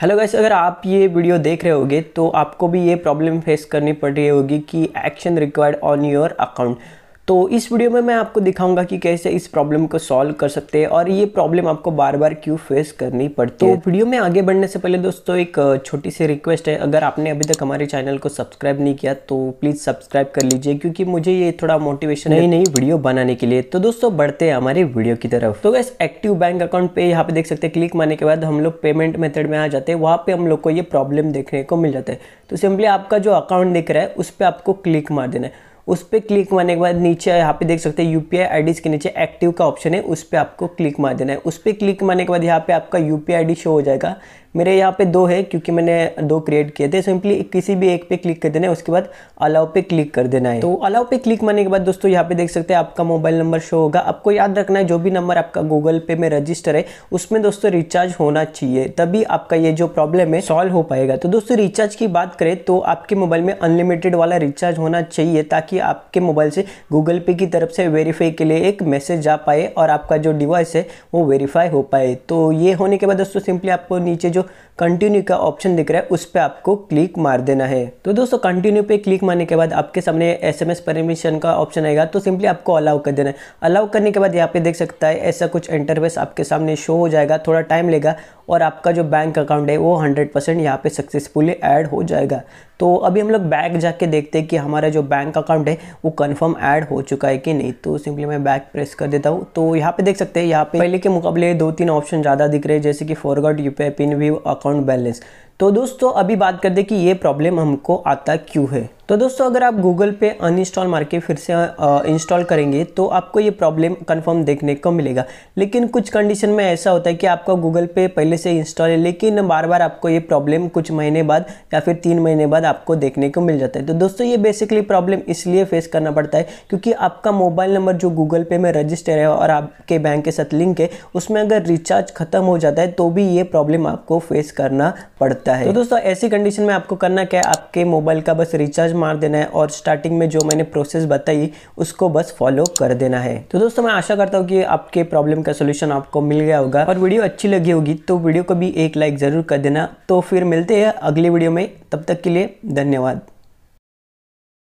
hello guys अगर आप ये वीडियो देख रहे होगे तो आपको भी ये प्रॉब्लम फेस करनी पड़ रही होगी कि action required on your account तो इस वीडियो में मैं आपको दिखाऊंगा कि कैसे इस प्रॉब्लम को सॉल्व कर सकते हैं और ये प्रॉब्लम आपको बार बार क्यों फेस करनी पड़ती तो है तो वीडियो में आगे बढ़ने से पहले दोस्तों एक छोटी सी रिक्वेस्ट है अगर आपने अभी तक हमारे चैनल को सब्सक्राइब नहीं किया तो प्लीज़ सब्सक्राइब कर लीजिए क्योंकि मुझे ये थोड़ा मोटिवेशन नई नई वीडियो बनाने के लिए तो दोस्तों बढ़ते हैं हमारे वीडियो की तरफ तो वैसे एक्टिव बैंक अकाउंट पे यहाँ पे देख सकते हैं क्लिक मारने के बाद हम लोग पेमेंट मेथड में आ जाते हैं वहाँ पे हम लोग को ये प्रॉब्लम देखने को मिल जाता है तो सिंपली आपका जो अकाउंट दिख रहा है उस पर आपको क्लिक मार देना है उस पर क्लिक मारने के बाद नीचे यहाँ पे देख सकते हैं यू पी के नीचे एक्टिव का ऑप्शन है उस पर आपको क्लिक मार देना है उस पर क्लिक मारने के बाद यहाँ पे आपका यू पी शो हो जाएगा मेरे यहाँ पे दो है क्योंकि मैंने दो क्रिएट किए थे सिंपली किसी भी एक पे क्लिक कर देना है उसके बाद अलाउ पे क्लिक कर देना है तो अलाउ पे क्लिक मारने के बाद दोस्तों यहाँ पे देख सकते हैं आपका मोबाइल नंबर शो होगा आपको याद रखना है जो भी नंबर आपका गूगल पे में रजिस्टर है उसमें दोस्तों रिचार्ज होना चाहिए तभी आपका ये जो प्रॉब्लम है सॉल्व हो पाएगा तो दोस्तों रिचार्ज की बात करें तो आपके मोबाइल में अनलिमिटेड वाला रिचार्ज होना चाहिए ताकि आपके मोबाइल से गूगल पे की तरफ से वेरीफाई के लिए एक मैसेज जा पाए और आपका जो डिवाइस है वो वेरीफाई हो पाए तो ये होने के बाद दोस्तों सिंपली आपको नीचे जो कंटिन्यू का ऑप्शन दिख रहा है उस पर आपको क्लिक मार देना है तो दोस्तों कंटिन्यू पे क्लिक मारने के बाद आपके सामने एस एम परमिशन का ऑप्शन आएगा तो सिंपली आपको अलाउ कर देना है अलाउ करने के बाद यहाँ पे देख सकता है ऐसा कुछ इंटरवेस आपके सामने शो हो जाएगा थोड़ा टाइम लेगा और आपका जो बैंक अकाउंट है वो हंड्रेड परसेंट यहाँ पर सक्सेसफुली एड हो जाएगा तो अभी हम लोग बैक जाके देखते हैं कि हमारा जो बैंक अकाउंट है वो कन्फर्म ऐड हो चुका है कि नहीं तो सिंपली मैं बैक प्रेस कर देता हूँ तो यहाँ पे देख सकते हैं यहाँ पे पहले के मुकाबले दो तीन ऑप्शन ज़्यादा दिख रहे हैं जैसे कि forgot UPI pin view account balance तो दोस्तों अभी बात कर दे कि ये प्रॉब्लम हमको आता क्यों है तो दोस्तों अगर आप गूगल पे अनइंस्टॉल मार के फिर से इंस्टॉल करेंगे तो आपको ये प्रॉब्लम कंफर्म देखने को मिलेगा लेकिन कुछ कंडीशन में ऐसा होता है कि आपका गूगल पे पहले से इंस्टॉल है लेकिन बार बार आपको ये प्रॉब्लम कुछ महीने बाद या फिर तीन महीने बाद आपको देखने को मिल जाता है तो दोस्तों ये बेसिकली प्रॉब्लम इसलिए फेस करना पड़ता है क्योंकि आपका मोबाइल नंबर जो गूगल पे में रजिस्टर है और आपके बैंक के साथ लिंक है उसमें अगर रिचार्ज खत्म हो जाता है तो भी ये प्रॉब्लम आपको फेस करना पड़ता है तो दोस्तों ऐसी कंडीशन में आपको करना क्या है आपके मोबाइल का बस रिचार्ज मार देना है और स्टार्टिंग में जो मैंने प्रोसेस बताई उसको बस फॉलो कर देना है तो दोस्तों मैं आशा करता हूँ कि आपके प्रॉब्लम का सोल्यूशन आपको मिल गया होगा और वीडियो अच्छी लगी होगी तो वीडियो को भी एक लाइक ज़रूर कर देना तो फिर मिलते हैं अगले वीडियो में तब तक के लिए धन्यवाद